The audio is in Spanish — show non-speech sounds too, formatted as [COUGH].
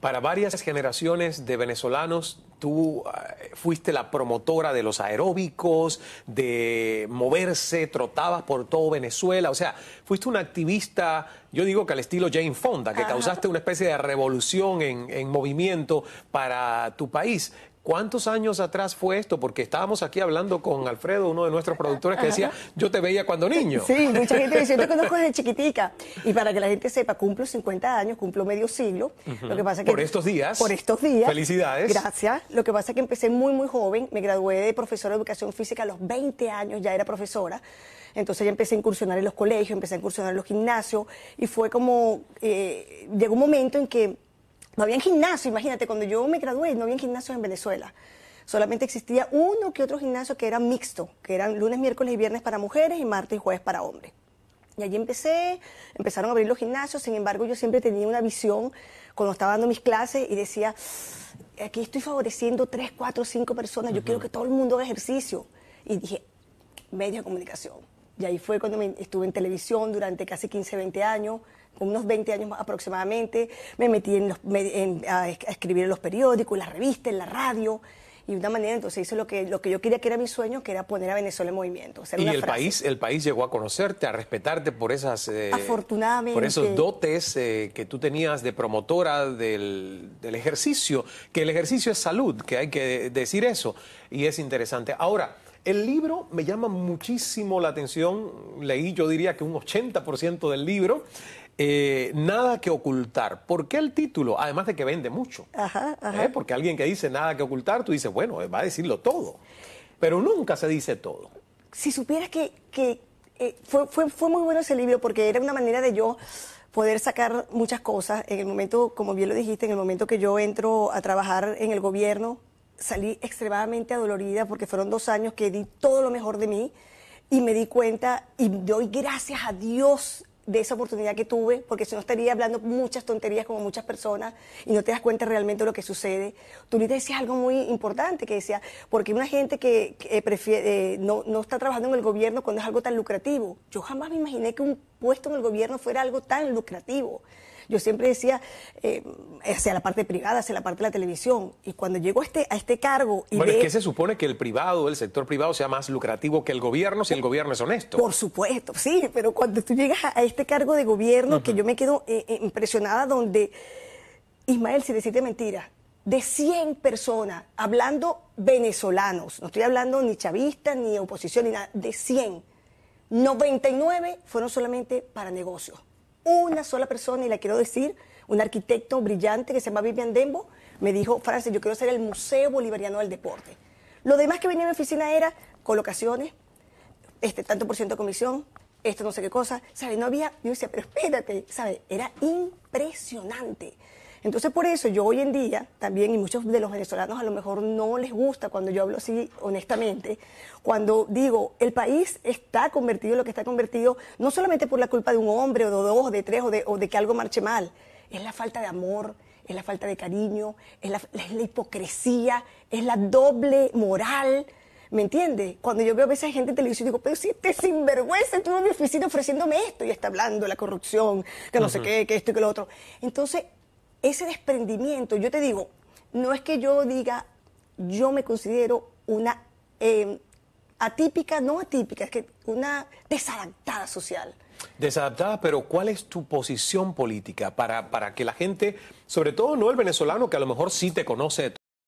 Para varias generaciones de venezolanos, tú ah, fuiste la promotora de los aeróbicos, de moverse, trotabas por todo Venezuela, o sea, fuiste una activista, yo digo que al estilo Jane Fonda, que causaste una especie de revolución en movimiento para tu país. ¿Cuántos años atrás fue esto? Porque estábamos aquí hablando con Alfredo, uno de nuestros productores, que decía, yo te veía cuando niño. Sí, mucha gente dice, yo te [LAUGHS] conozco desde chiquitica. Y para que la gente sepa, cumplo 50 años, cumplo medio siglo. Lo que pasa que... Por estos días. Por estos días. Felicidades. Gracias. Lo que pasa es que empecé muy, muy joven. Me gradué de profesora de educación física a los 20 años, ya era profesora. Entonces ya empecé a incursionar en los colegios, empecé a incursionar en los gimnasios y fue como, eh, llegó un momento en que no había gimnasio, imagínate, cuando yo me gradué no había gimnasio en Venezuela. Solamente existía uno que otro gimnasio que era mixto, que eran lunes, miércoles y viernes para mujeres y martes y jueves para hombres. Y allí empecé, empezaron a abrir los gimnasios, sin embargo yo siempre tenía una visión cuando estaba dando mis clases y decía, aquí estoy favoreciendo tres, cuatro, cinco personas, yo quiero que todo el mundo haga ejercicio. Y dije, medios de comunicación y ahí fue cuando estuve en televisión durante casi 15, 20 años, unos 20 años aproximadamente. Me metí en los, a, escribir en los periódicos, en las revistas, en la radio. Y de una manera entonces hice lo que, lo que yo quería que era mi sueño, que era poner a Venezuela en movimiento. y el país, el país llegó a conocerte, a respetarte por esas Afortunadamente. Eh, por esos dotes eh, que tú tenías de promotora del, del ejercicio, que el ejercicio es salud, que hay que decir eso, y es interesante. Ahora, el libro me llama muchísimo la atención, leí yo diría que un 80% del libro, eh, nada que ocultar. ¿Por qué el título? Además de que vende mucho. Ajá, ¿Eh? Porque alguien que dice nada que ocultar, tú dices, bueno, va a decirlo todo. Pero nunca se dice todo. Si supieras que, eh, fue, fue, fue, muy bueno ese libro porque era una manera de yo poder sacar muchas cosas. En el momento, como bien lo dijiste, en el momento que yo entro a trabajar en el gobierno, salí extremadamente adolorida porque fueron dos años que di todo lo mejor de mí y me di cuenta y doy gracias a Dios de esa oportunidad que tuve, porque si no estaría hablando muchas tonterías como muchas personas y no te das cuenta realmente lo que sucede. Tú le decías algo muy importante, que decía, porque una gente que, eh, eh, no, no está trabajando en el gobierno cuando es algo tan lucrativo. Yo jamás me imaginé que un puesto en el gobierno fuera algo tan lucrativo. Yo siempre decía, eh, hacia la parte privada, hacia la parte de la televisión. Y cuando llegó a este, a este cargo... Y bueno, es que se supone que el privado, el sector privado, sea más lucrativo que el gobierno si el gobierno es honesto. Por supuesto, sí, pero cuando tú llegas a este cargo de gobierno, que yo me quedo eh, eh, impresionada donde... Ismael, si decirte mentira, de 100 personas, hablando venezolanos, no estoy hablando ni chavistas, ni oposición, ni nada, de 100, 99 fueron solamente para negocios una sola persona, y la quiero decir, un arquitecto brillante que se llama Vivian Dembo, me dijo, Francis, yo quiero ser el Museo Bolivariano del Deporte. Lo demás que venía a la oficina era colocaciones, este tanto por ciento de comisión, esto no sé qué cosa, ¿sabes? No había, yo decía, pero espérate, ¿sabes? Era impresionante. Entonces, por eso yo hoy en día también, y muchos de los venezolanos a lo mejor no les gusta cuando yo hablo así honestamente, cuando digo, el país está convertido en lo que está convertido, no solamente por la culpa de un hombre o de dos o de tres o de, que algo marche mal, es la falta de amor, es la falta de cariño, es la, hipocresía, es la doble moral. ¿Me entiendes? Cuando yo veo a veces gente en televisión, digo, pero si este sinvergüenza estuvo en mi oficina ofreciéndome esto y está hablando de la corrupción, que no sé qué, que esto y que lo otro. Entonces, ese desprendimiento, yo te digo, no es que yo diga, yo me considero una em, atípica, no atípica, es que una desadaptada social. Desadaptada, pero ¿cuál es tu posición política para, para que la gente, sobre todo no el venezolano, que a lo mejor sí te conoce de